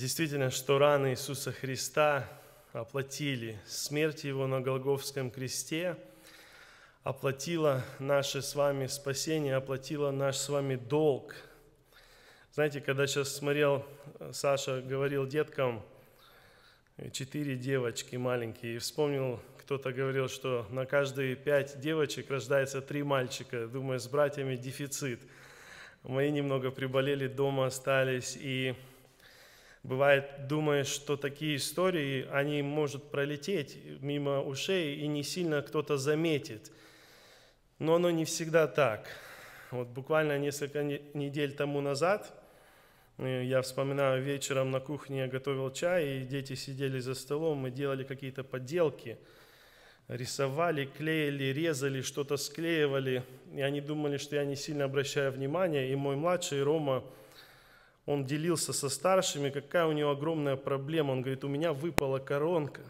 действительно, что раны Иисуса Христа оплатили, смерть Его на Голговском кресте оплатила наше с вами спасение, оплатила наш с вами долг. Знаете, когда сейчас смотрел, Саша говорил деткам, э, четыре девочки маленькие, и вспомнил, кто-то говорил, что на каждые пять девочек рождается три мальчика, думаю, с братьями дефицит. Мои немного приболели, дома остались, и Бывает, думаешь, что такие истории, они могут пролететь мимо ушей, и не сильно кто-то заметит. Но оно не всегда так. Вот буквально несколько недель тому назад, э, я вспоминаю, вечером на кухне я готовил чай, и дети сидели за столом, мы делали какие-то подделки, рисовали, клеили, резали, что-то склеивали. И они думали, что я не сильно обращаю внимания. И мой младший Рома, он делился со старшими, какая у него огромная проблема. Он говорит, у меня выпала коронка.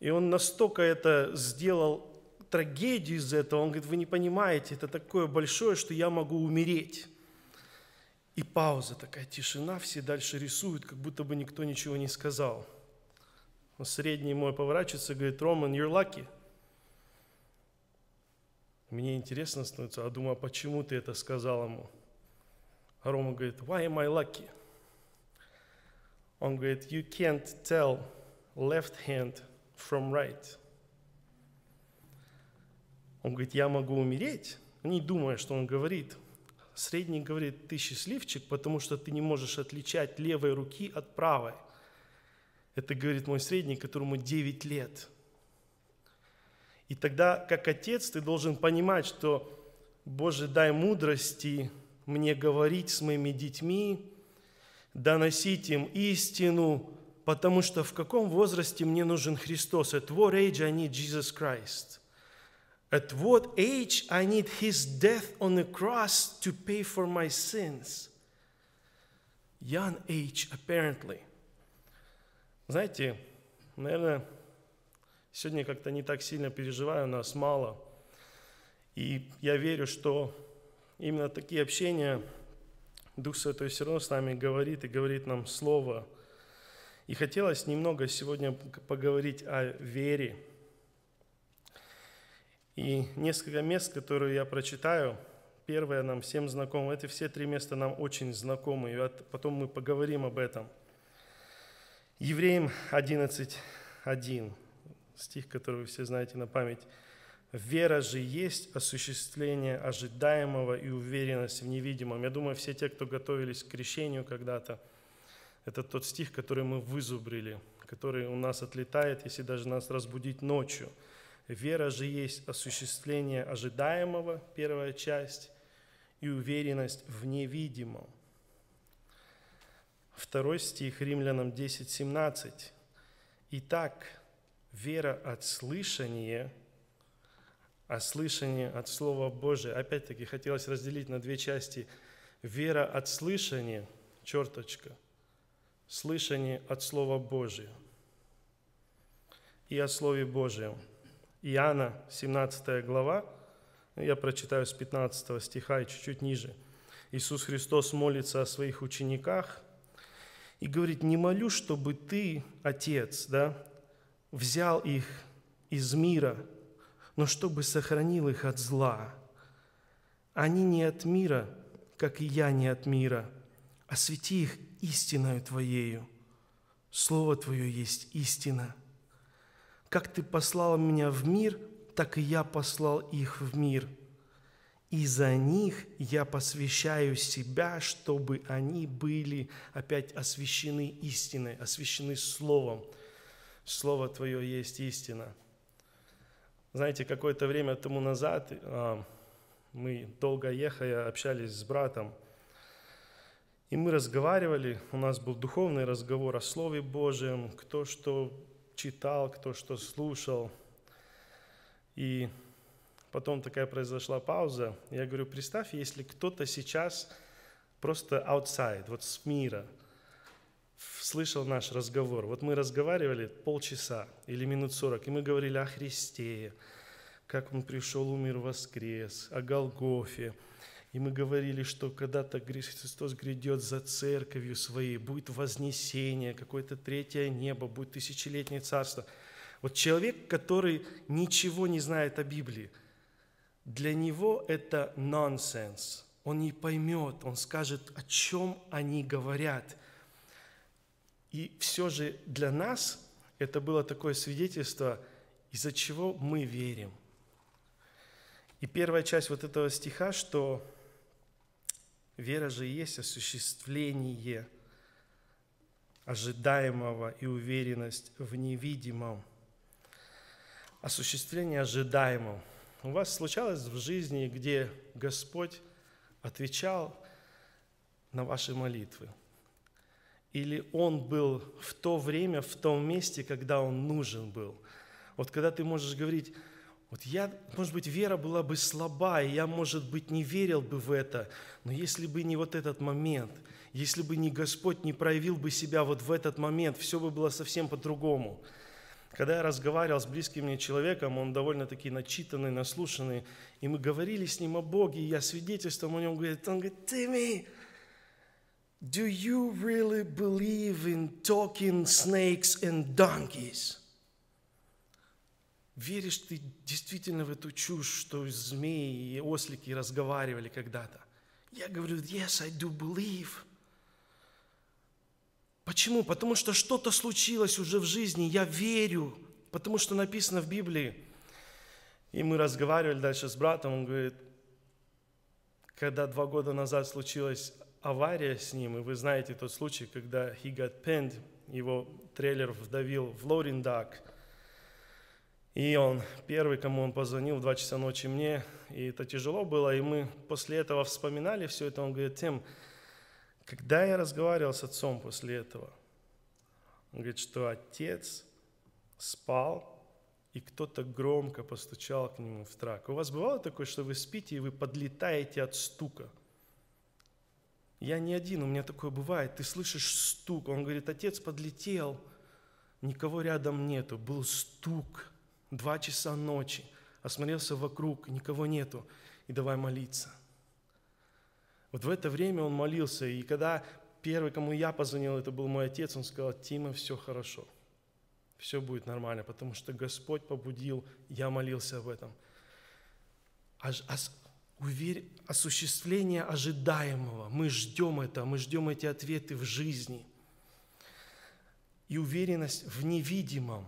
И он настолько это сделал трагедию из этого, он говорит, вы не понимаете, это такое большое, что я могу умереть. И пауза такая, тишина, все дальше рисуют, как будто бы никто ничего не сказал. Но средний мой поворачивается и говорит, Роман, you're lucky. Мне интересно становится, а думаю, а почему ты это сказал ему? Рома говорит, why am I lucky? Он говорит, you can't tell left hand from right. Он говорит, я могу умереть, не думая, что он говорит. Средний говорит, ты счастливчик, потому что ты не можешь отличать левой руки от правой. Это говорит мой средний, которому 9 лет. И тогда, как отец, ты должен понимать, что, Боже, дай мудрости мне говорить с моими детьми, доносить им истину, потому что в каком возрасте мне нужен Христос? At what age I need Jesus Christ? At what age I need His death on the cross to pay for my sins? Young age, apparently. Знаете, наверное, сегодня как-то не так сильно переживаю, нас мало. И я верю, что именно такие общения Дух Святой все равно с нами говорит и говорит нам Слово. И хотелось немного сегодня поговорить о вере. И несколько мест, которые я прочитаю, первое нам всем знакомо, это все три места нам очень знакомы, и потом мы поговорим об этом. Евреям 11.1, стих, который вы все знаете на память. Вера же есть осуществление ожидаемого и уверенность в невидимом. Я думаю, все те, кто готовились к крещению когда-то, это тот стих, который мы вызубрили, который у нас отлетает, если даже нас разбудить ночью. Вера же есть осуществление ожидаемого, первая часть, и уверенность в невидимом. Второй стих Римлянам 10:17. Итак, вера от слышания – о слышании от Слова Божия. Опять-таки хотелось разделить на две части. Вера от слышания, черточка, слышание от Слова Божия и о Слове Божьем. Иоанна, 17 глава, я прочитаю с 15 стиха и чуть-чуть ниже. Иисус Христос молится о своих учениках и говорит, «Не молю, чтобы ты, Отец, да, взял их из мира, но чтобы сохранил их от зла. Они не от мира, как и я не от мира. Освети их истиною Твоею. Слово Твое есть истина. Как Ты послал меня в мир, так и я послал их в мир. И за них я посвящаю себя, чтобы они были опять освящены истиной, освящены Словом. Слово Твое есть истина – знаете, какое-то время тому назад а, мы долго ехая общались с братом, и мы разговаривали, у нас был духовный разговор о Слове Божьем, кто что читал, кто что слушал. И потом такая произошла пауза. Я говорю, представь, если кто-то сейчас просто outside, вот с мира – слышал наш разговор. Вот мы разговаривали полчаса или минут сорок, и мы говорили о Христе, как Он пришел, умер, воскрес, о Голгофе. И мы говорили, что когда-то Христос грядет за церковью своей, будет вознесение, какое-то третье небо, будет тысячелетнее царство. Вот человек, который ничего не знает о Библии, для него это нонсенс. Он не поймет, он скажет, о чем они говорят – и все же для нас это было такое свидетельство, из-за чего мы верим. И первая часть вот этого стиха, что вера же есть осуществление ожидаемого и уверенность в невидимом. Осуществление ожидаемого. У вас случалось в жизни, где Господь отвечал на ваши молитвы – или он был в то время, в том месте, когда он нужен был. Вот когда ты можешь говорить, вот я, может быть, вера была бы слаба, и я, может быть, не верил бы в это, но если бы не вот этот момент, если бы не Господь не проявил бы себя вот в этот момент, все бы было совсем по-другому. Когда я разговаривал с близким мне человеком, он довольно-таки начитанный, наслушанный, и мы говорили с ним о Боге, и я свидетельством о нем говорит, он говорит, ты мне, Do you really believe in talking snakes and donkeys? Веришь ты действительно в эту чушь, что змеи и ослики разговаривали когда-то? Я говорю, yes, I do believe. Почему? Потому что что-то случилось уже в жизни, я верю, потому что написано в Библии. И мы разговаривали дальше с братом, он говорит, когда два года назад случилось авария с ним, и вы знаете тот случай, когда he got pinned, его трейлер вдавил в лориндак, и он первый, кому он позвонил в 2 часа ночи мне, и это тяжело было, и мы после этого вспоминали все это, он говорит, Тим, когда я разговаривал с отцом после этого, он говорит, что отец спал, и кто-то громко постучал к нему в трак. У вас бывало такое, что вы спите, и вы подлетаете от стука – я не один, у меня такое бывает. Ты слышишь стук. Он говорит, отец подлетел, никого рядом нету. Был стук, два часа ночи. Осмотрелся вокруг, никого нету. И давай молиться. Вот в это время он молился. И когда первый, кому я позвонил, это был мой отец, он сказал, Тима, все хорошо. Все будет нормально, потому что Господь побудил, я молился об этом. А, а, Уверь, осуществление ожидаемого. Мы ждем это, мы ждем эти ответы в жизни. И уверенность в невидимом.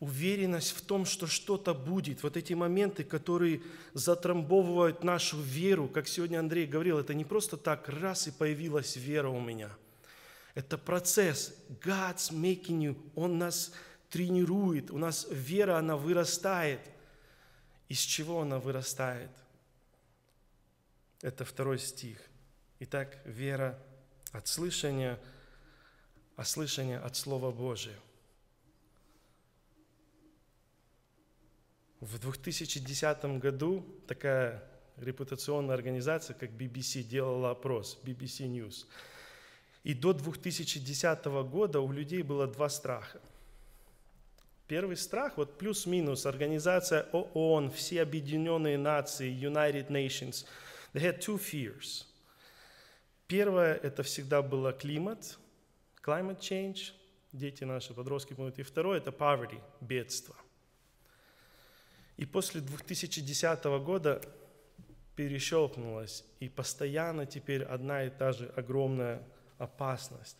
Уверенность в том, что что-то будет. Вот эти моменты, которые затрамбовывают нашу веру, как сегодня Андрей говорил, это не просто так раз и появилась вера у меня. Это процесс. God's making you. Он нас тренирует. У нас вера, она вырастает. Из чего она вырастает – это второй стих. Итак, вера от слышания, а слышание от Слова Божия. В 2010 году такая репутационная организация, как BBC, делала опрос, BBC News. И до 2010 года у людей было два страха. Первый страх, вот плюс-минус, организация ООН, все объединенные нации, United Nations – They had two fears. Первое – это всегда было климат, climate change, дети наши, подростки помнят. И второе – это poverty, бедство. И после 2010 года перещелкнулось, и постоянно теперь одна и та же огромная опасность.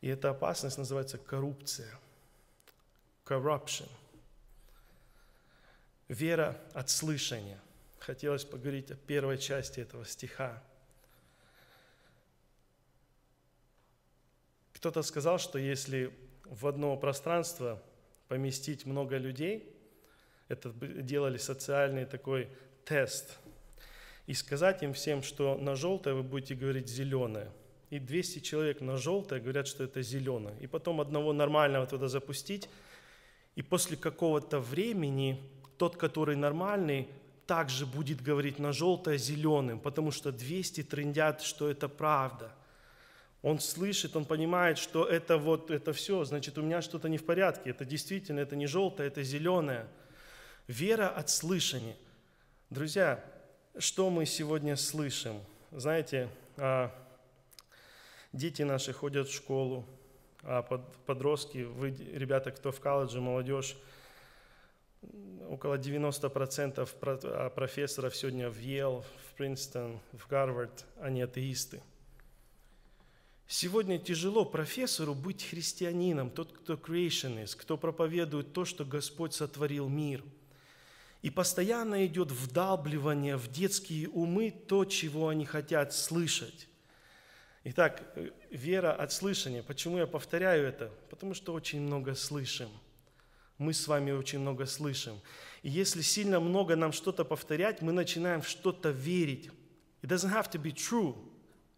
И эта опасность называется коррупция. Corruption. Вера от слышания – хотелось поговорить о первой части этого стиха. Кто-то сказал, что если в одно пространство поместить много людей, это делали социальный такой тест, и сказать им всем, что на желтое вы будете говорить зеленое. И 200 человек на желтое говорят, что это зеленое. И потом одного нормального туда запустить, и после какого-то времени тот, который нормальный, также будет говорить на желто зеленым, потому что 200 трендят, что это правда. Он слышит, он понимает, что это вот, это все, значит, у меня что-то не в порядке. Это действительно, это не желтое, это зеленое. Вера от слышания. Друзья, что мы сегодня слышим? Знаете, а, дети наши ходят в школу, а подростки, вы, ребята, кто в колледже, молодежь, около 90% а профессоров сегодня в Йел, в Принстон, в Гарвард, они атеисты. Сегодня тяжело профессору быть христианином, тот, кто creationist, кто проповедует то, что Господь сотворил мир. И постоянно идет вдалбливание в детские умы то, чего они хотят слышать. Итак, э, вера от слышания. Почему я повторяю это? Потому что очень много слышим – мы с вами очень много слышим. И если сильно много нам что-то повторять, мы начинаем в что-то верить. It doesn't have to be true.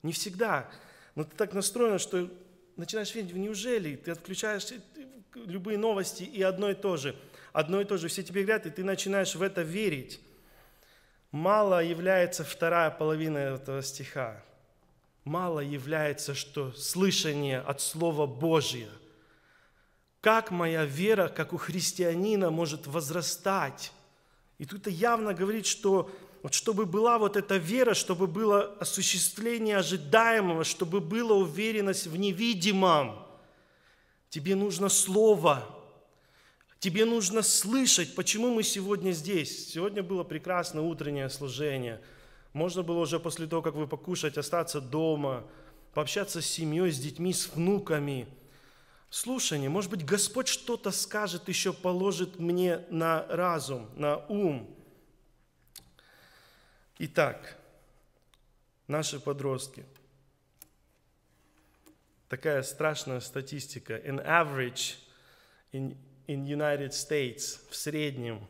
Не всегда. Но ты так настроен, что начинаешь верить в неужели, ты отключаешь э, любые новости и одно и то же. Одно и то же. Все тебе говорят, и ты начинаешь в это верить. Мало является вторая половина этого стиха. Мало является, что слышание от Слова Божия – как моя вера, как у христианина, может возрастать? И тут явно говорит, что вот чтобы была вот эта вера, чтобы было осуществление ожидаемого, чтобы была уверенность в невидимом. Тебе нужно слово, тебе нужно слышать, почему мы сегодня здесь. Сегодня было прекрасное утреннее служение. Можно было уже после того, как вы покушать, остаться дома, пообщаться с семьей, с детьми, с внуками – слушание. Может быть, Господь что-то скажет, еще положит мне на разум, на ум. Итак, наши подростки. Такая страшная статистика. In average, in, in United States, в среднем,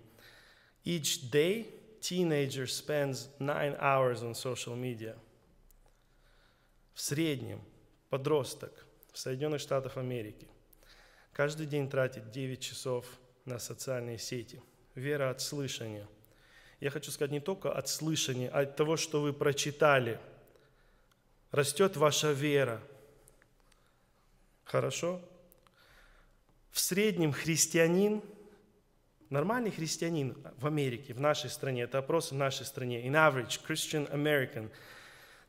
each day teenager spends nine hours on social media. В среднем подросток – в Соединенных Штатах Америки. Каждый день тратит 9 часов на социальные сети. Вера от слышания. Я хочу сказать не только от слышания, а от того, что вы прочитали. Растет ваша вера. Хорошо? В среднем христианин, нормальный христианин в Америке, в нашей стране, это опрос в нашей стране, in average Christian American,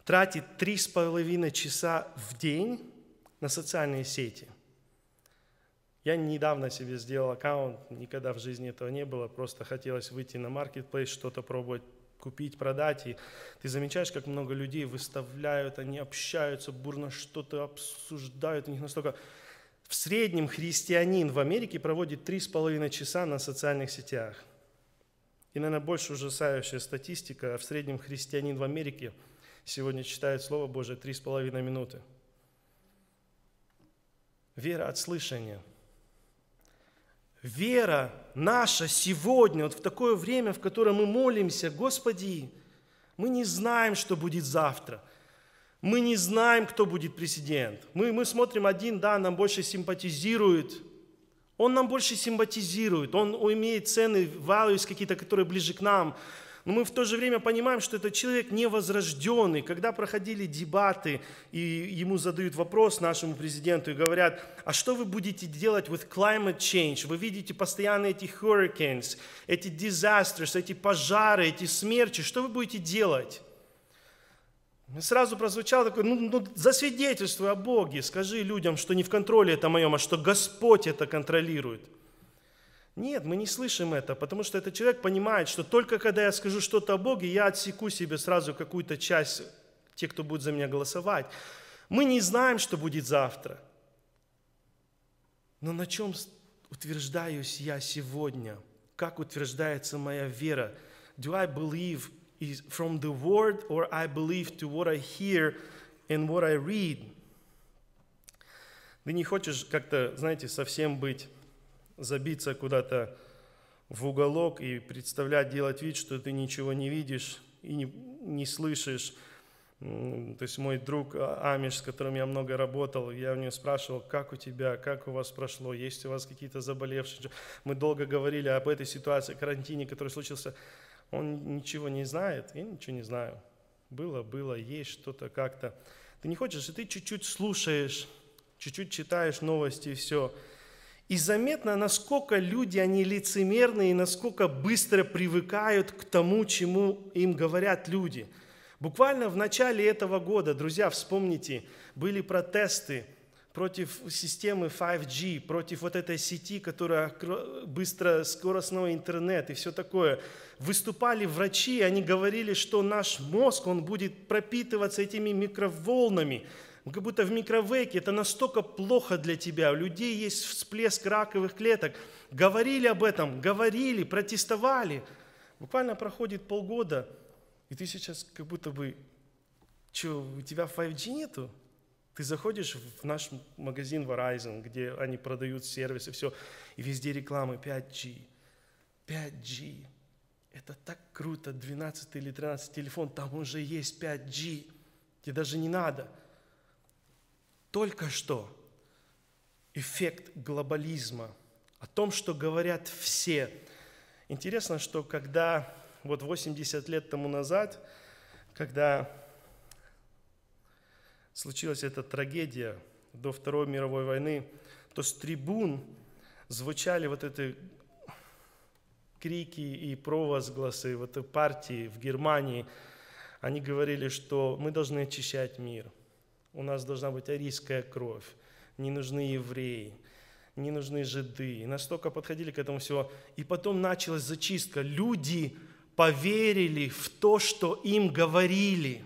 тратит 3,5 часа в день на социальные сети. Я недавно себе сделал аккаунт, никогда в жизни этого не было, просто хотелось выйти на маркетплейс, что-то пробовать купить, продать. И ты замечаешь, как много людей выставляют, они общаются, бурно что-то обсуждают. У них настолько... В среднем христианин в Америке проводит 3,5 часа на социальных сетях. И, наверное, больше ужасающая статистика. В среднем христианин в Америке сегодня читает Слово Божие 3,5 минуты. Вера от слышания. Вера наша сегодня, вот в такое время, в которое мы молимся, Господи, мы не знаем, что будет завтра. Мы не знаем, кто будет президент. Мы, мы смотрим один, да, нам больше симпатизирует. Он нам больше симпатизирует. Он имеет цены, валюс какие-то, которые ближе к нам. Но мы в то же время понимаем, что этот человек невозрожденный. Когда проходили дебаты, и ему задают вопрос нашему президенту и говорят, а что вы будете делать with climate change? Вы видите постоянно эти hurricanes, эти disasters, эти пожары, эти смерчи. Что вы будете делать? И сразу прозвучал такой: ну, ну засвидетельствуй о Боге, скажи людям, что не в контроле это моем, а что Господь это контролирует. Нет, мы не слышим это, потому что этот человек понимает, что только когда я скажу что-то о Боге, я отсеку себе сразу какую-то часть, те, кто будет за меня голосовать. Мы не знаем, что будет завтра. Но на чем утверждаюсь я сегодня? Как утверждается моя вера? Do I believe from the word or I believe to what I hear and what I read? Ты не хочешь как-то, знаете, совсем быть забиться куда-то в уголок и представлять, делать вид, что ты ничего не видишь и не, не слышишь. То есть мой друг а, Амиш, с которым я много работал, я у него спрашивал, как у тебя, как у вас прошло, есть у вас какие-то заболевшие. Мы долго говорили об этой ситуации, карантине, который случился. Он ничего не знает, я ничего не знаю. Было, было, есть что-то как-то. Ты не хочешь, и ты чуть-чуть слушаешь, чуть-чуть читаешь новости и все – и заметно, насколько люди, они лицемерны и насколько быстро привыкают к тому, чему им говорят люди. Буквально в начале этого года, друзья, вспомните, были протесты против системы 5G, против вот этой сети, которая быстро скоростной интернет и все такое. Выступали врачи, они говорили, что наш мозг, он будет пропитываться этими микроволнами, как будто в микровейке, это настолько плохо для тебя, у людей есть всплеск раковых клеток. Говорили об этом, говорили, протестовали. Буквально проходит полгода, и ты сейчас как будто бы, что, у тебя 5G нету? Ты заходишь в наш магазин Verizon, где они продают сервисы, все, и везде рекламы 5G, 5G. Это так круто, 12 или 13 телефон, там уже есть 5G, тебе даже не надо – только что эффект глобализма, о том, что говорят все. Интересно, что когда вот 80 лет тому назад, когда случилась эта трагедия до Второй мировой войны, то с трибун звучали вот эти крики и провозгласы вот этой партии в Германии. Они говорили, что мы должны очищать мир – у нас должна быть арийская кровь, не нужны евреи, не нужны жиды. И настолько подходили к этому всего. И потом началась зачистка. Люди поверили в то, что им говорили.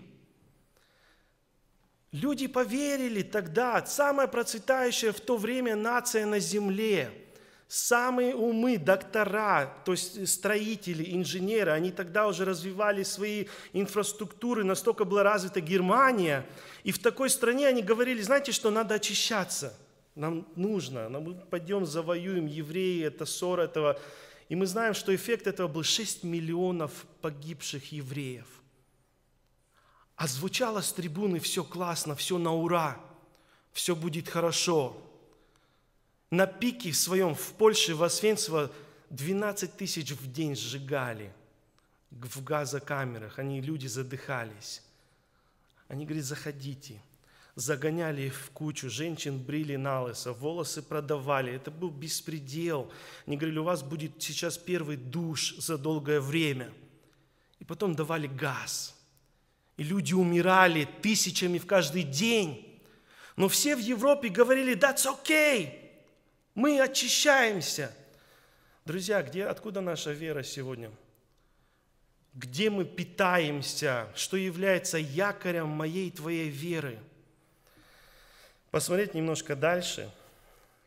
Люди поверили тогда, самая процветающая в то время нация на земле – Самые умы, доктора, то есть строители, инженеры, они тогда уже развивали свои инфраструктуры, настолько была развита Германия. И в такой стране они говорили, знаете, что надо очищаться, нам нужно, мы пойдем завоюем евреи, это ссор этого. И мы знаем, что эффект этого был 6 миллионов погибших евреев. А звучало с трибуны все классно, все на ура, все будет хорошо. На пике в своем в Польше, в Освенцево, 12 тысяч в день сжигали в газокамерах. Они, люди, задыхались. Они, говорит, заходите. Загоняли их в кучу, женщин брили на лысо, волосы продавали. Это был беспредел. Они говорили, у вас будет сейчас первый душ за долгое время. И потом давали газ. И люди умирали тысячами в каждый день. Но все в Европе говорили, that's okay, мы очищаемся. Друзья, где, откуда наша вера сегодня? Где мы питаемся? Что является якорем моей, твоей веры? Посмотреть немножко дальше,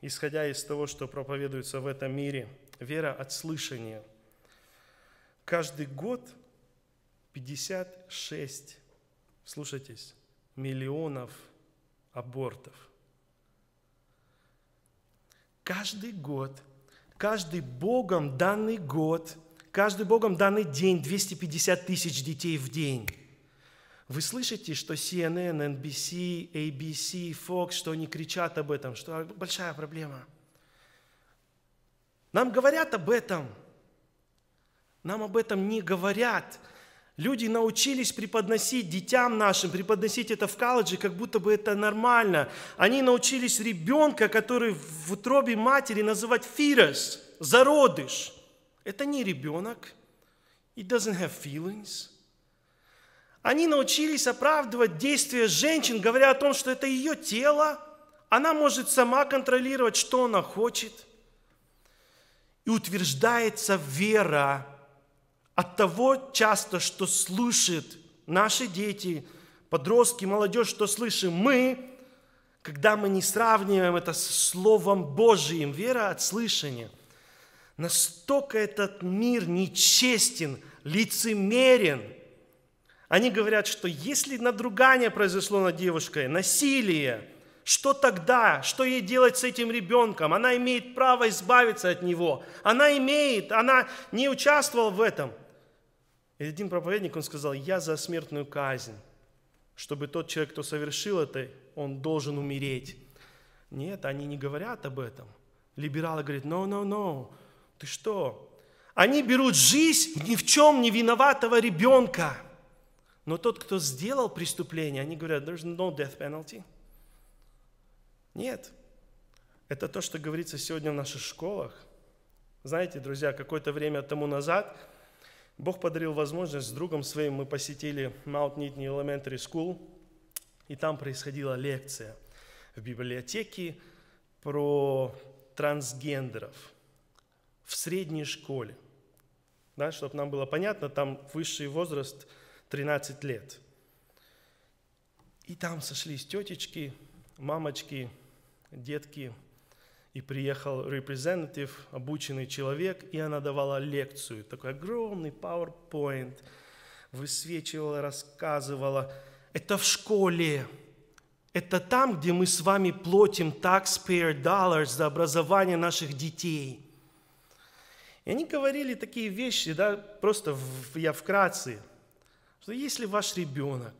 исходя из того, что проповедуется в этом мире. Вера от слышания. Каждый год 56, слушайтесь, миллионов абортов – каждый год, каждый Богом данный год, каждый Богом данный день 250 тысяч детей в день. Вы слышите, что CNN, NBC, ABC, Fox, что они кричат об этом, что большая проблема. Нам говорят об этом. Нам об этом не говорят. Люди научились преподносить детям нашим, преподносить это в колледже, как будто бы это нормально. Они научились ребенка, который в утробе матери называть фирос, зародыш. Это не ребенок. It doesn't have feelings. Они научились оправдывать действия женщин, говоря о том, что это ее тело, она может сама контролировать, что она хочет. И утверждается вера от того часто, что слышит наши дети, подростки, молодежь, что слышим мы, когда мы не сравниваем это с Словом Божиим, вера от слышания. Настолько этот мир нечестен, лицемерен. Они говорят, что если надругание произошло над девушкой, насилие, что тогда? Что ей делать с этим ребенком? Она имеет право избавиться от него. Она имеет, она не участвовала в этом. И один проповедник, он сказал, я за смертную казнь, чтобы тот человек, кто совершил это, он должен умереть. Нет, они не говорят об этом. Либералы говорят, no, no, no, ты что? Они берут жизнь ни в чем не виноватого ребенка. Но тот, кто сделал преступление, они говорят, there's no death penalty. Нет. Это то, что говорится сегодня в наших школах. Знаете, друзья, какое-то время тому назад – Бог подарил возможность, с другом своим мы посетили Mount Nittany Elementary School, и там происходила лекция в библиотеке про трансгендеров в средней школе. Да, чтобы нам было понятно, там высший возраст 13 лет. И там сошлись тетечки, мамочки, детки – и приехал репрезентатив, обученный человек, и она давала лекцию, такой огромный PowerPoint, высвечивала, рассказывала. Это в школе, это там, где мы с вами платим taxpayer dollars за образование наших детей. И они говорили такие вещи, да, просто в, я вкратце, что если ваш ребенок,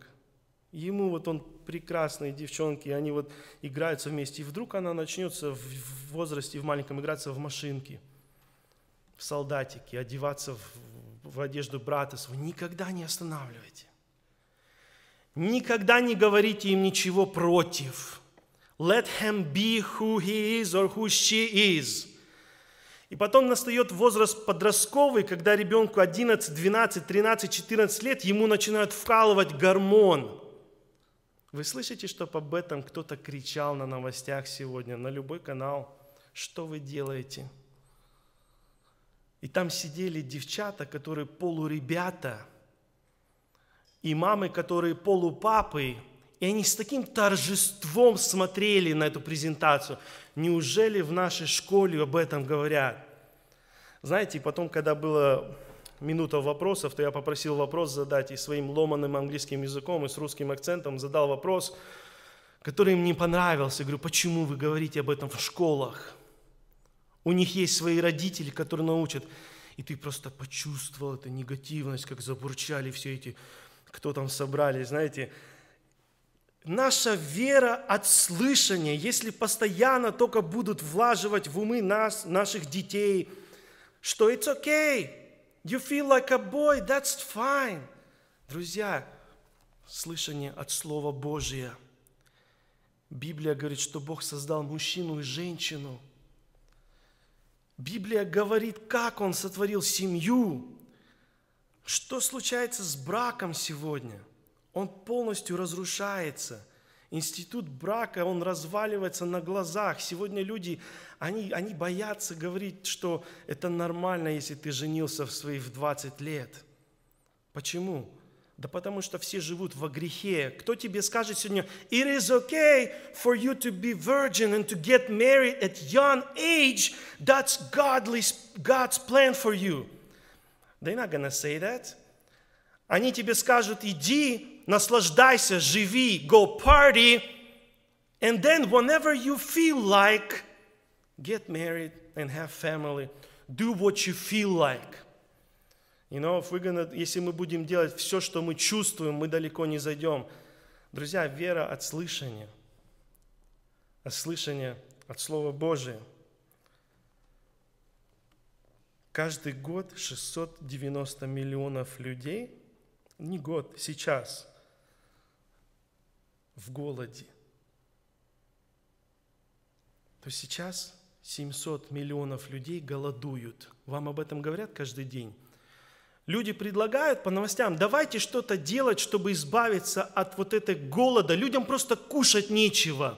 ему вот он прекрасные девчонки, они вот играются вместе, и вдруг она начнется в возрасте, в маленьком, играться в машинки, в солдатики, одеваться в, в одежду брата своего. Никогда не останавливайте. Никогда не говорите им ничего против. Let him be who he is or who she is. И потом настает возраст подростковый, когда ребенку 11, 12, 13, 14 лет, ему начинают вкалывать гормон – вы слышите, чтобы об этом кто-то кричал на новостях сегодня, на любой канал, что вы делаете? И там сидели девчата, которые полуребята, и мамы, которые полупапы, и они с таким торжеством смотрели на эту презентацию. Неужели в нашей школе об этом говорят? Знаете, потом, когда было минута вопросов, то я попросил вопрос задать и своим ломаным английским языком, и с русским акцентом задал вопрос, который им не понравился. Я говорю, почему вы говорите об этом в школах? У них есть свои родители, которые научат. И ты просто почувствовал эту негативность, как забурчали все эти, кто там собрались, знаете. Наша вера от слышания, если постоянно только будут влаживать в умы нас, наших детей, что it's okay, You feel like a boy, that's fine. Друзья, слышание от Слова Божия. Библия говорит, что Бог создал мужчину и женщину. Библия говорит, как Он сотворил семью. Что случается с браком сегодня? Он полностью разрушается – Институт брака, он разваливается на глазах. Сегодня люди, они, они боятся говорить, что это нормально, если ты женился в свои в 20 лет. Почему? Да потому что все живут во грехе. Кто тебе скажет сегодня, it is okay for you to be virgin and to get married at young age, that's godly, God's plan for you. They're not gonna say that. Они тебе скажут, иди, наслаждайся, живи, go party. And then whenever you feel like, get married and have family. Do what you feel like. You know, if we're gonna, если мы будем делать все, что мы чувствуем, мы далеко не зайдем. Друзья, вера от слышания. От слышания от Слова Божия. Каждый год 690 миллионов людей, не год, сейчас – в голоде. То сейчас 700 миллионов людей голодуют. Вам об этом говорят каждый день. Люди предлагают по новостям, давайте что-то делать, чтобы избавиться от вот этого голода. Людям просто кушать нечего.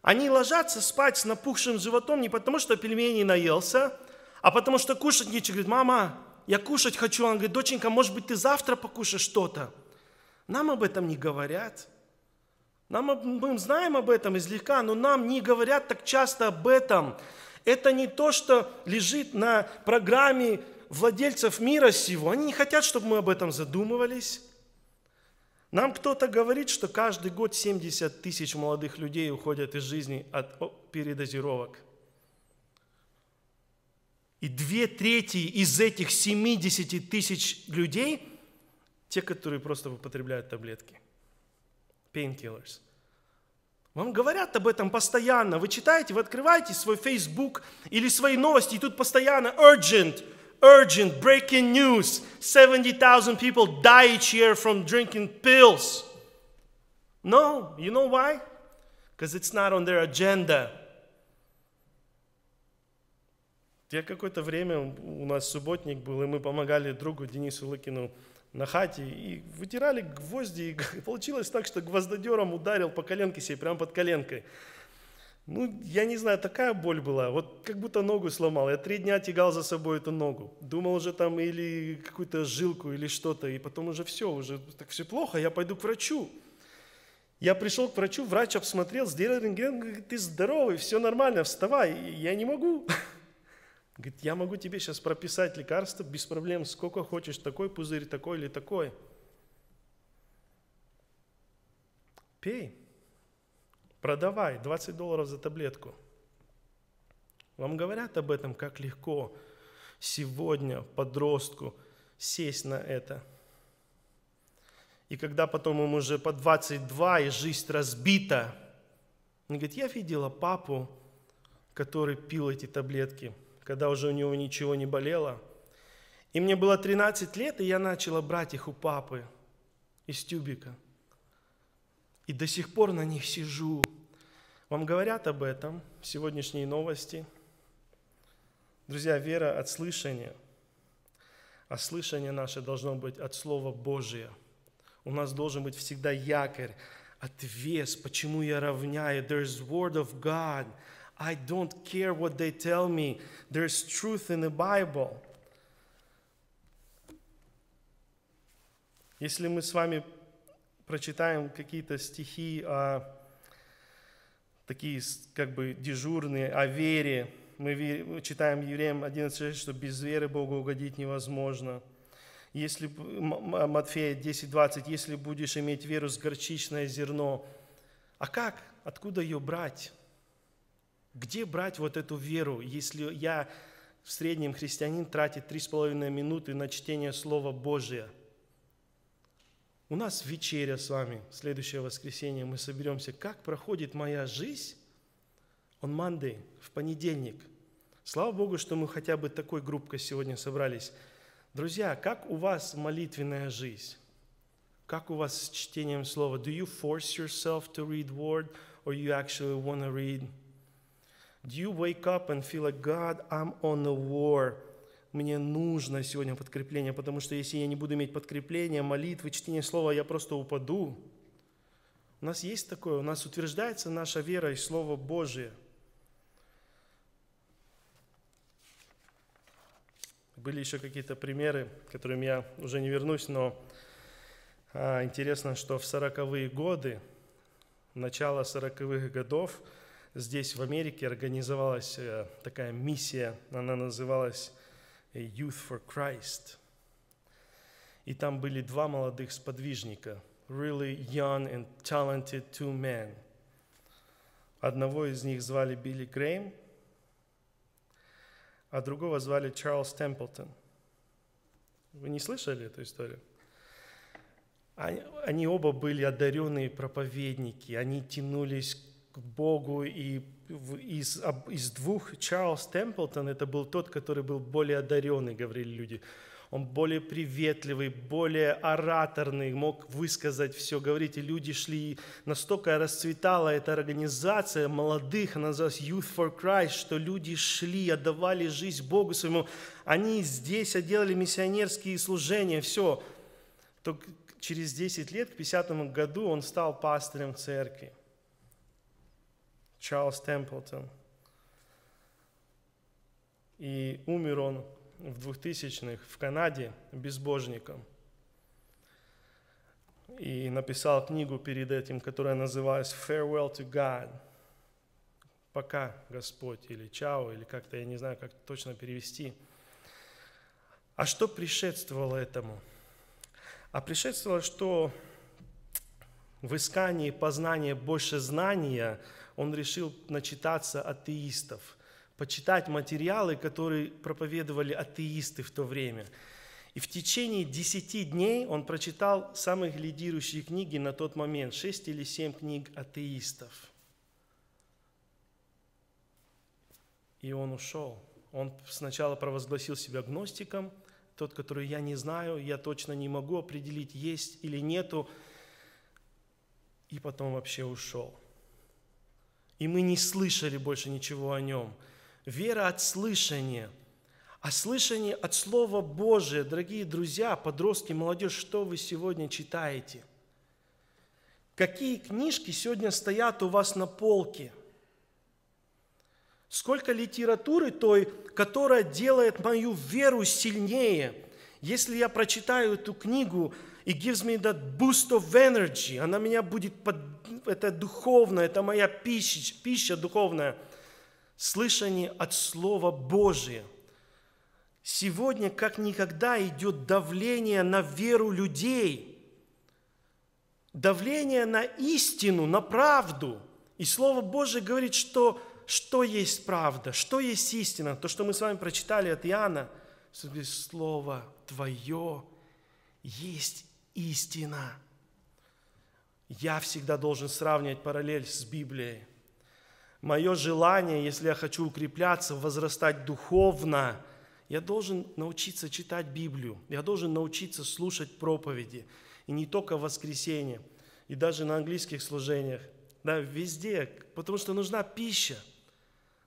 Они ложатся спать с напухшим животом не потому, что пельмени наелся, а потому что кушать нечего. Говорит, мама, я кушать хочу. Она говорит, доченька, может быть, ты завтра покушаешь что-то. Нам об этом не говорят. Нам, мы знаем об этом излегка, но нам не говорят так часто об этом. Это не то, что лежит на программе владельцев мира сего. Они не хотят, чтобы мы об этом задумывались. Нам кто-то говорит, что каждый год 70 тысяч молодых людей уходят из жизни от передозировок. И две трети из этих 70 тысяч людей – те, которые просто употребляют таблетки painkillers. Вам говорят об этом постоянно. Вы читаете, вы открываете свой Facebook или свои новости, и тут постоянно urgent, urgent, breaking news. 70,000 people die each year from drinking pills. No, you know why? Because it's not on their agenda. Я какое-то время, у нас субботник был, и мы помогали другу Денису Лыкину на хате и вытирали гвозди. И получилось так, что гвоздодером ударил по коленке себе, прямо под коленкой. Ну, я не знаю, такая боль была. Вот как будто ногу сломал. Я три дня тягал за собой эту ногу. Думал уже там или какую-то жилку, или что-то. И потом уже все, уже так все плохо, я пойду к врачу. Я пришел к врачу, врач обсмотрел, сделал рентген, говорит, ты здоровый, все нормально, вставай. Я не могу. Говорит, я могу тебе сейчас прописать лекарство без проблем, сколько хочешь, такой пузырь, такой или такой. Пей, продавай 20 долларов за таблетку. Вам говорят об этом, как легко сегодня подростку сесть на это. И когда потом ему уже по 22 и жизнь разбита, он говорит, я видела папу, который пил эти таблетки – когда уже у него ничего не болело. И мне было 13 лет, и я начала брать их у папы из тюбика. И до сих пор на них сижу. Вам говорят об этом сегодняшние новости. Друзья, вера от слышания. А слышание наше должно быть от Слова Божия. У нас должен быть всегда якорь, отвес, почему я равняю. There's word of God. I don't care what they tell me. There's truth in the Bible. Если мы с вами прочитаем какие-то стихи, а, такие как бы дежурные, о вере, мы читаем Евреям 11, что без веры Богу угодить невозможно. Если, а, Матфея 10:20, если будешь иметь веру с горчичное зерно, а как? Откуда ее брать? Где брать вот эту веру, если я в среднем христианин тратит три с половиной минуты на чтение Слова Божия? У нас вечеря с вами, следующее воскресенье мы соберемся. Как проходит моя жизнь? Он Monday, в понедельник. Слава Богу, что мы хотя бы такой группкой сегодня собрались. Друзья, как у вас молитвенная жизнь? Как у вас с чтением слова? Do you force yourself to read word or you actually want to read Do you wake up and feel like, God, I'm on a war? Мне нужно сегодня подкрепление, потому что если я не буду иметь подкрепления, молитвы, чтения слова, я просто упаду. У нас есть такое, у нас утверждается наша вера и Слово Божие. Были еще какие-то примеры, к которым я уже не вернусь, но а, интересно, что в сороковые годы, начало сороковых годов – здесь, в Америке, организовалась э, такая миссия, она называлась э, Youth for Christ. И там были два молодых сподвижника, really young and talented two men. Одного из них звали Билли Грейм, а другого звали Чарльз Темплтон. Вы не слышали эту историю? Они, они оба были одаренные проповедники, они тянулись Богу, и из, из двух Чарльз Темплтон, это был тот, который был более одаренный, говорили люди. Он более приветливый, более ораторный, мог высказать все, говорить. И люди шли, настолько расцветала эта организация молодых, она называлась Youth for Christ, что люди шли, отдавали жизнь Богу своему. Они здесь делали миссионерские служения, все. Только через 10 лет, к 50 году, он стал пастырем церкви. Чарльз Темплтон. И умер он в 2000-х в Канаде безбожником. И написал книгу перед этим, которая называлась «Farewell to God». «Пока, Господь» или «Чао», или как-то, я не знаю, как точно перевести. А что пришествовало этому? А пришествовало, что в искании познания больше знания – он решил начитаться атеистов, почитать материалы, которые проповедовали атеисты в то время. И в течение 10 дней он прочитал самые лидирующие книги на тот момент, 6 или 7 книг атеистов. И он ушел. Он сначала провозгласил себя гностиком, тот, который я не знаю, я точно не могу определить, есть или нету, и потом вообще ушел и мы не слышали больше ничего о нем. Вера от слышания, а слышание от Слова Божия. Дорогие друзья, подростки, молодежь, что вы сегодня читаете? Какие книжки сегодня стоят у вас на полке? Сколько литературы той, которая делает мою веру сильнее? Если я прочитаю эту книгу, и gives me that boost of energy. Она меня будет под... Это духовно, это моя пища, пища духовная. Слышание от Слова Божия. Сегодня, как никогда, идет давление на веру людей. Давление на истину, на правду. И Слово Божие говорит, что, что есть правда, что есть истина. То, что мы с вами прочитали от Иоанна, Слово Твое есть истина. Я всегда должен сравнивать параллель с Библией. Мое желание, если я хочу укрепляться, возрастать духовно, я должен научиться читать Библию, я должен научиться слушать проповеди. И не только в воскресенье, и даже на английских служениях, да, везде, потому что нужна пища.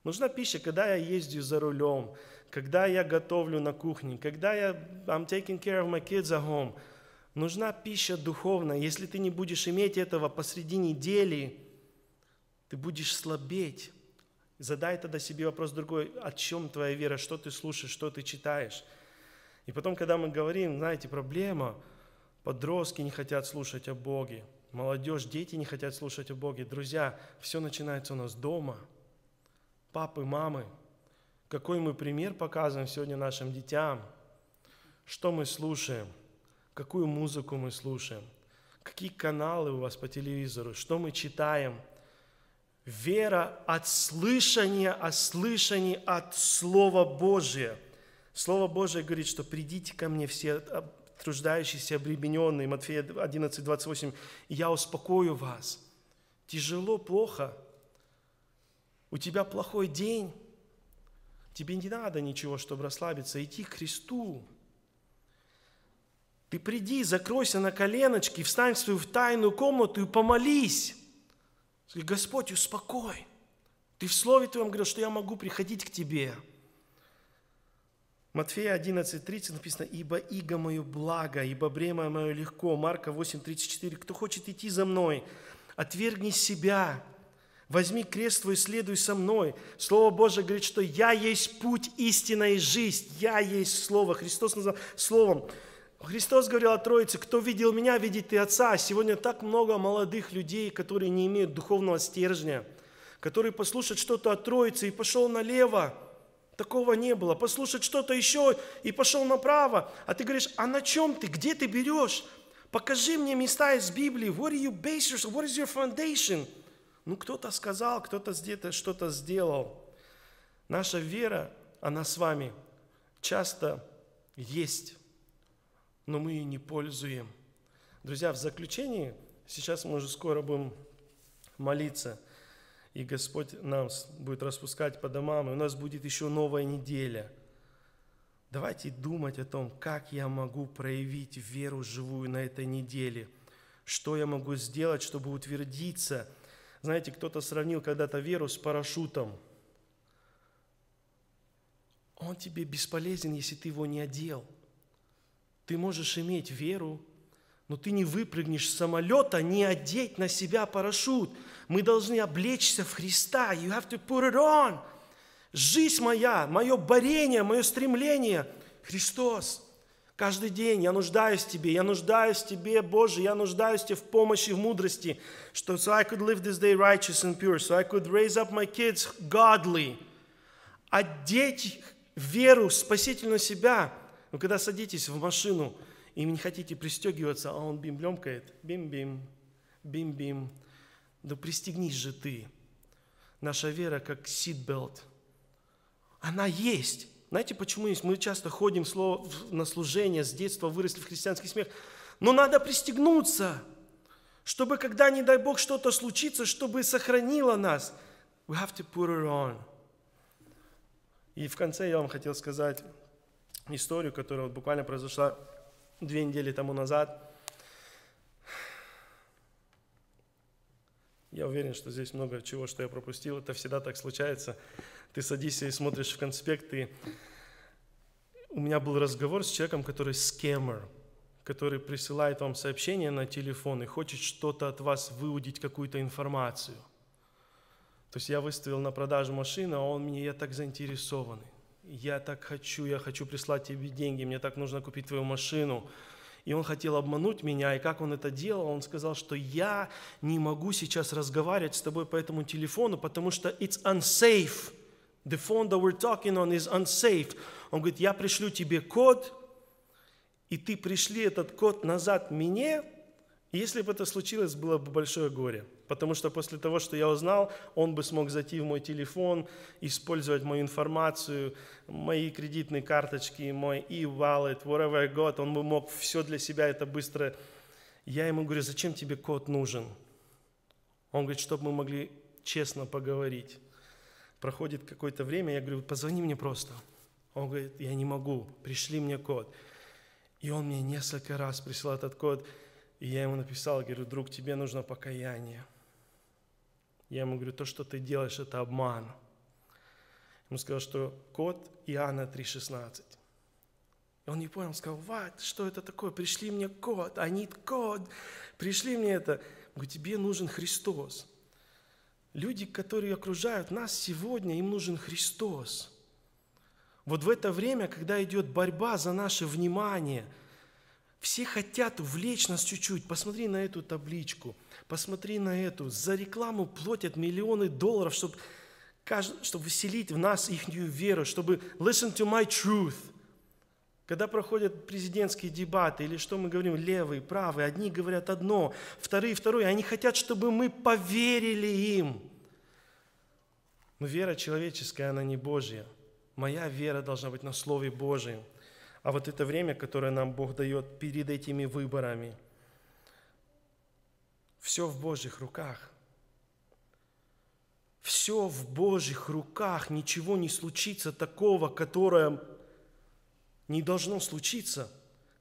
Нужна пища, когда я ездю за рулем, когда я готовлю на кухне, когда я I'm taking care of my kids at home – Нужна пища духовная. Если ты не будешь иметь этого посреди недели, ты будешь слабеть. Задай тогда себе вопрос другой, о чем твоя вера, что ты слушаешь, что ты читаешь. И потом, когда мы говорим, знаете, проблема, подростки не хотят слушать о Боге, молодежь, дети не хотят слушать о Боге. Друзья, все начинается у нас дома. Папы, мамы, какой мы пример показываем сегодня нашим детям, что мы слушаем – какую музыку мы слушаем, какие каналы у вас по телевизору, что мы читаем. Вера от слышания, о слышании от Слова Божия. Слово Божие говорит, что придите ко мне все труждающиеся, обремененные, Матфея 11, 28, и я успокою вас. Тяжело, плохо, у тебя плохой день, тебе не надо ничего, чтобы расслабиться, идти к Христу, ты приди, закройся на коленочки, встань в свою тайную комнату и помолись. Скажи, Господь, успокой. Ты в Слове Твоем говорил, что я могу приходить к Тебе. Матфея 11.30 написано, «Ибо иго мое благо, ибо бремя мое легко». Марка 8.34, «Кто хочет идти за мной, отвергни себя, возьми крест твой и следуй со мной». Слово Божие говорит, что «Я есть путь, истина и жизнь». «Я есть Слово». Христос назвал Словом. Христос говорил о Троице, кто видел меня, видит и Отца. Сегодня так много молодых людей, которые не имеют духовного стержня, которые послушают что-то о Троице и пошел налево. Такого не было. Послушать что-то еще и пошел направо. А ты говоришь, а на чем ты, где ты берешь? Покажи мне места из Библии. What are you based yourself? What is your foundation? Ну, кто-то сказал, кто-то где-то что-то сделал. Наша вера, она с вами часто есть но мы ее не пользуем. Друзья, в заключении, сейчас мы уже скоро будем молиться, и Господь нас будет распускать по домам, и у нас будет еще новая неделя. Давайте думать о том, как я могу проявить веру живую на этой неделе, что я могу сделать, чтобы утвердиться. Знаете, кто-то сравнил когда-то веру с парашютом – он тебе бесполезен, если ты его не одел – ты можешь иметь веру, но ты не выпрыгнешь с самолета, не одеть на себя парашют. Мы должны облечься в Христа. You have to put it on. Жизнь моя, мое борение, мое стремление – Христос. Каждый день я нуждаюсь в Тебе, я нуждаюсь в Тебе, Боже, я нуждаюсь в Тебе в помощи, в мудрости, что so I could live this day righteous and pure, so I could raise up my kids godly. Одеть веру спасительно себя – но когда садитесь в машину и не хотите пристегиваться, а он бим-блямкает, бим-бим, бим-бим, да пристегнись же ты. Наша вера как сидбелт. Она есть. Знаете, почему есть? Мы часто ходим на служение, с детства выросли в христианский смех. Но надо пристегнуться, чтобы, когда, не дай Бог, что-то случится, чтобы сохранило нас. We have to put it on. И в конце я вам хотел сказать, историю, которая вот буквально произошла две недели тому назад. Я уверен, что здесь много чего, что я пропустил. Это всегда так случается. Ты садишься и смотришь в конспект, и у меня был разговор с человеком, который скемер, который присылает вам сообщение на телефон и хочет что-то от вас выудить, какую-то информацию. То есть я выставил на продажу машину, а он мне, я так заинтересованный я так хочу, я хочу прислать тебе деньги, мне так нужно купить твою машину. И он хотел обмануть меня, и как он это делал, он сказал, что я не могу сейчас разговаривать с тобой по этому телефону, потому что it's unsafe. The phone that we're talking on is unsafe. Он говорит, я пришлю тебе код, и ты пришли этот код назад мне, если бы это случилось, было бы большое горе. Потому что после того, что я узнал, он бы смог зайти в мой телефон, использовать мою информацию, мои кредитные карточки, мой e-wallet, whatever I got. Он бы мог все для себя это быстро... Я ему говорю, зачем тебе код нужен? Он говорит, чтобы мы могли честно поговорить. Проходит какое-то время, я говорю, позвони мне просто. Он говорит, я не могу, пришли мне код. И он мне несколько раз присылал этот код, и я ему написал, говорю, друг, тебе нужно покаяние. Я ему говорю, то, что ты делаешь, это обман. Ему сказал, что код Иоанна 3,16. И он не понял, сказал, Вать, что это такое? Пришли мне код, I need код, пришли мне это. Я говорю, тебе нужен Христос. Люди, которые окружают нас сегодня, им нужен Христос. Вот в это время, когда идет борьба за наше внимание – все хотят увлечь нас чуть-чуть. Посмотри на эту табличку, посмотри на эту. За рекламу платят миллионы долларов, чтобы, чтобы вселить в нас их веру, чтобы listen to my truth. Когда проходят президентские дебаты, или что мы говорим, левые, правые, одни говорят одно, вторые, второе, они хотят, чтобы мы поверили им. Но вера человеческая, она не Божья. Моя вера должна быть на Слове Божьем – а вот это время, которое нам Бог дает перед этими выборами. Все в Божьих руках. Все в Божьих руках. Ничего не случится такого, которое не должно случиться.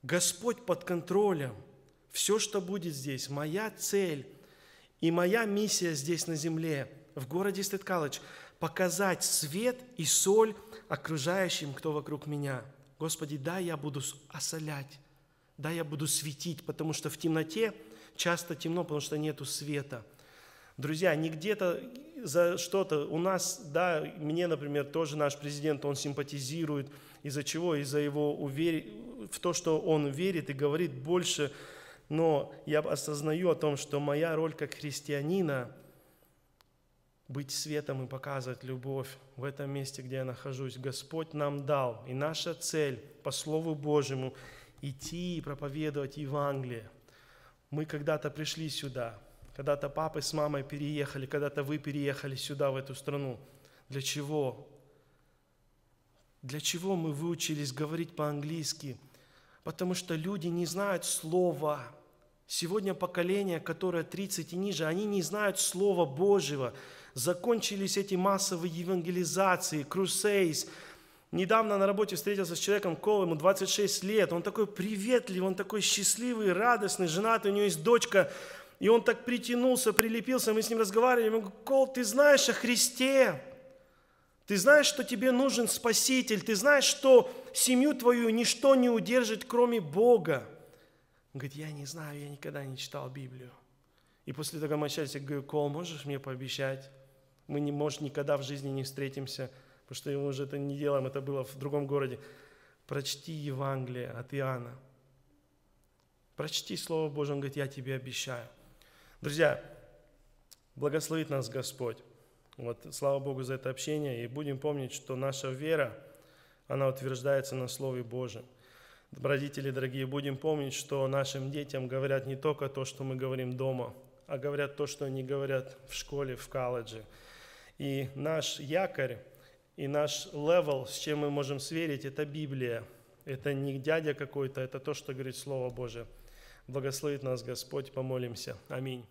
Господь под контролем. Все, что будет здесь, моя цель и моя миссия здесь на земле, в городе Стыткалыч, показать свет и соль окружающим, кто вокруг меня – Господи, да, я буду осолять, да, я буду светить, потому что в темноте часто темно, потому что нету света. Друзья, не где-то за что-то. У нас, да, мне, например, тоже наш президент, он симпатизирует. Из-за чего? Из-за его увери... в то, что он верит и говорит больше. Но я осознаю о том, что моя роль как христианина – быть светом и показывать любовь в этом месте, где я нахожусь. Господь нам дал, и наша цель по Слову Божьему идти и проповедовать Евангелие. Мы когда-то пришли сюда, когда-то папы с мамой переехали, когда-то вы переехали сюда, в эту страну. Для чего? Для чего мы выучились говорить по-английски? Потому что люди не знают слова, Сегодня поколение, которое 30 и ниже, они не знают Слова Божьего. Закончились эти массовые евангелизации, крусейс. Недавно на работе встретился с человеком Кол, ему 26 лет. Он такой приветливый, он такой счастливый, радостный, женатый, у него есть дочка. И он так притянулся, прилепился, мы с ним разговаривали. Я говорю, Кол, ты знаешь о Христе? Ты знаешь, что тебе нужен Спаситель? Ты знаешь, что семью твою ничто не удержит, кроме Бога? Он говорит, я не знаю, я никогда не читал Библию. И после того, как мы общались, я говорю, Кол, можешь мне пообещать? Мы, не, может, никогда в жизни не встретимся, потому что мы уже это не делаем, это было в другом городе. Прочти Евангелие от Иоанна. Прочти Слово Божье, он говорит, я тебе обещаю. Друзья, благословит нас Господь. Вот, слава Богу за это общение. И будем помнить, что наша вера, она утверждается на Слове Божьем. Родители, дорогие, будем помнить, что нашим детям говорят не только то, что мы говорим дома, а говорят то, что они говорят в школе, в колледже. И наш якорь, и наш левел, с чем мы можем сверить, это Библия. Это не дядя какой-то, это то, что говорит Слово Божие. Благословит нас Господь, помолимся. Аминь.